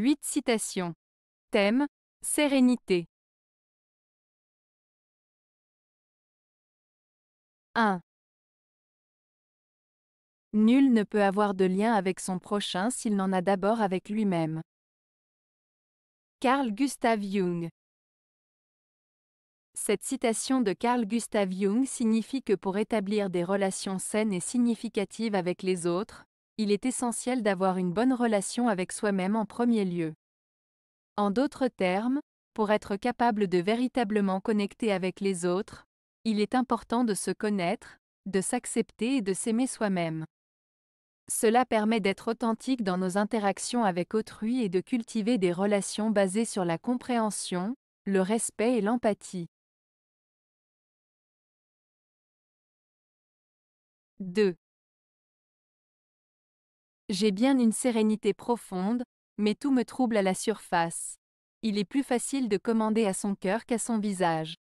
8 citations. Thème Sérénité. 1. Nul ne peut avoir de lien avec son prochain s'il n'en a d'abord avec lui-même. Carl Gustav Jung. Cette citation de Carl Gustav Jung signifie que pour établir des relations saines et significatives avec les autres, il est essentiel d'avoir une bonne relation avec soi-même en premier lieu. En d'autres termes, pour être capable de véritablement connecter avec les autres, il est important de se connaître, de s'accepter et de s'aimer soi-même. Cela permet d'être authentique dans nos interactions avec autrui et de cultiver des relations basées sur la compréhension, le respect et l'empathie. 2. J'ai bien une sérénité profonde, mais tout me trouble à la surface. Il est plus facile de commander à son cœur qu'à son visage.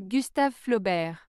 Gustave Flaubert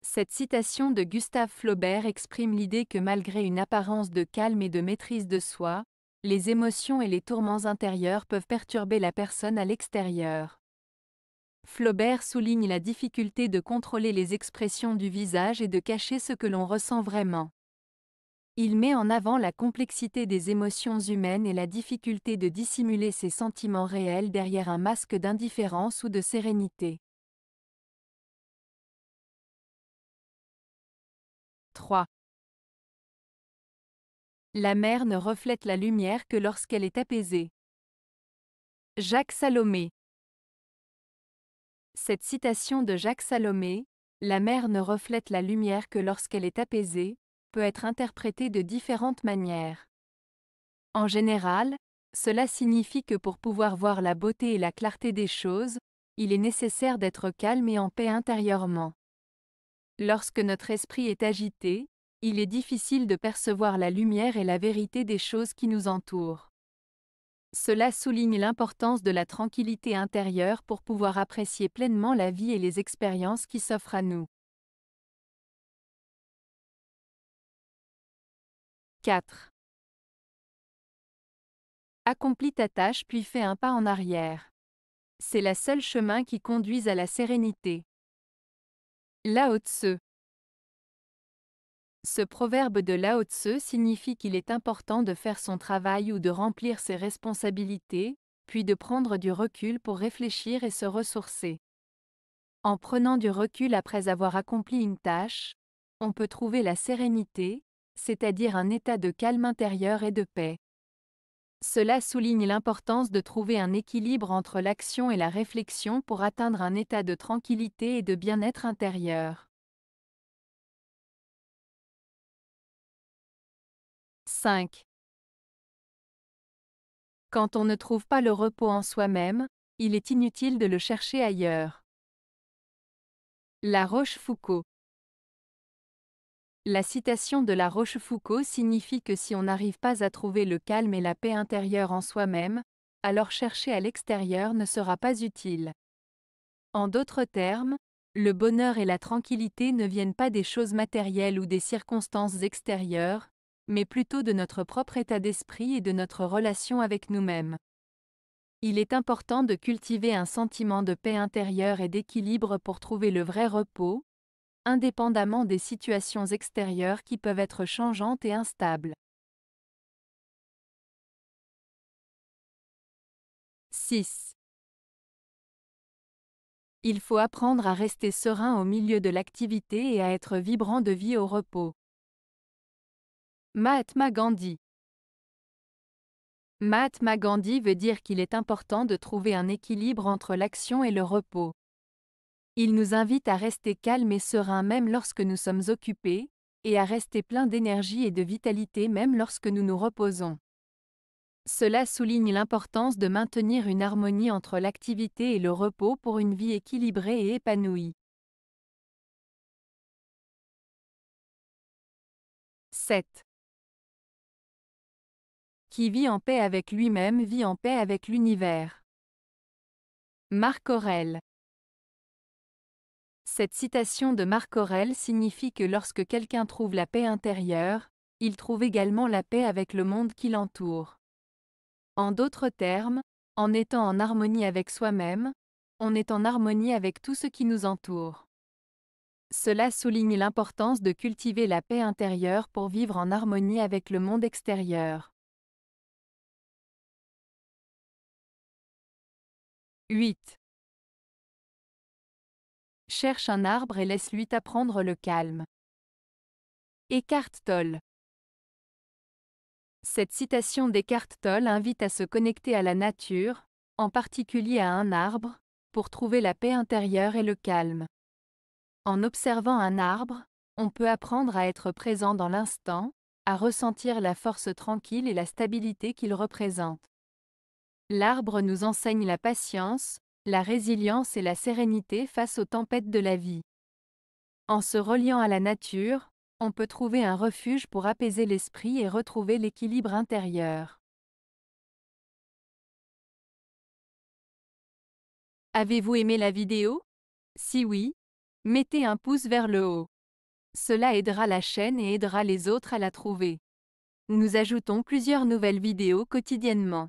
Cette citation de Gustave Flaubert exprime l'idée que malgré une apparence de calme et de maîtrise de soi, les émotions et les tourments intérieurs peuvent perturber la personne à l'extérieur. Flaubert souligne la difficulté de contrôler les expressions du visage et de cacher ce que l'on ressent vraiment. Il met en avant la complexité des émotions humaines et la difficulté de dissimuler ses sentiments réels derrière un masque d'indifférence ou de sérénité. 3. La mer ne reflète la lumière que lorsqu'elle est apaisée. Jacques Salomé cette citation de Jacques Salomé, La mer ne reflète la lumière que lorsqu'elle est apaisée, peut être interprétée de différentes manières. En général, cela signifie que pour pouvoir voir la beauté et la clarté des choses, il est nécessaire d'être calme et en paix intérieurement. Lorsque notre esprit est agité, il est difficile de percevoir la lumière et la vérité des choses qui nous entourent. Cela souligne l'importance de la tranquillité intérieure pour pouvoir apprécier pleinement la vie et les expériences qui s'offrent à nous. 4. Accomplis ta tâche puis fais un pas en arrière. C'est la seule chemin qui conduise à la sérénité. Lao Tse ce proverbe de Lao Tse signifie qu'il est important de faire son travail ou de remplir ses responsabilités, puis de prendre du recul pour réfléchir et se ressourcer. En prenant du recul après avoir accompli une tâche, on peut trouver la sérénité, c'est-à-dire un état de calme intérieur et de paix. Cela souligne l'importance de trouver un équilibre entre l'action et la réflexion pour atteindre un état de tranquillité et de bien-être intérieur. 5. Quand on ne trouve pas le repos en soi-même, il est inutile de le chercher ailleurs. La Rochefoucauld La citation de La Rochefoucauld signifie que si on n'arrive pas à trouver le calme et la paix intérieure en soi-même, alors chercher à l'extérieur ne sera pas utile. En d'autres termes, le bonheur et la tranquillité ne viennent pas des choses matérielles ou des circonstances extérieures, mais plutôt de notre propre état d'esprit et de notre relation avec nous-mêmes. Il est important de cultiver un sentiment de paix intérieure et d'équilibre pour trouver le vrai repos, indépendamment des situations extérieures qui peuvent être changeantes et instables. 6. Il faut apprendre à rester serein au milieu de l'activité et à être vibrant de vie au repos. Mahatma Gandhi Mahatma Gandhi veut dire qu'il est important de trouver un équilibre entre l'action et le repos. Il nous invite à rester calme et serein même lorsque nous sommes occupés, et à rester plein d'énergie et de vitalité même lorsque nous nous reposons. Cela souligne l'importance de maintenir une harmonie entre l'activité et le repos pour une vie équilibrée et épanouie. 7 qui vit en paix avec lui-même vit en paix avec l'univers. Marc Aurèle Cette citation de Marc Aurèle signifie que lorsque quelqu'un trouve la paix intérieure, il trouve également la paix avec le monde qui l'entoure. En d'autres termes, en étant en harmonie avec soi-même, on est en harmonie avec tout ce qui nous entoure. Cela souligne l'importance de cultiver la paix intérieure pour vivre en harmonie avec le monde extérieur. 8. Cherche un arbre et laisse-lui t'apprendre le calme. Écarte Tolle. Cette citation d'Eckhart Tolle invite à se connecter à la nature, en particulier à un arbre, pour trouver la paix intérieure et le calme. En observant un arbre, on peut apprendre à être présent dans l'instant, à ressentir la force tranquille et la stabilité qu'il représente. L'arbre nous enseigne la patience, la résilience et la sérénité face aux tempêtes de la vie. En se reliant à la nature, on peut trouver un refuge pour apaiser l'esprit et retrouver l'équilibre intérieur. Avez-vous aimé la vidéo Si oui, mettez un pouce vers le haut. Cela aidera la chaîne et aidera les autres à la trouver. Nous ajoutons plusieurs nouvelles vidéos quotidiennement.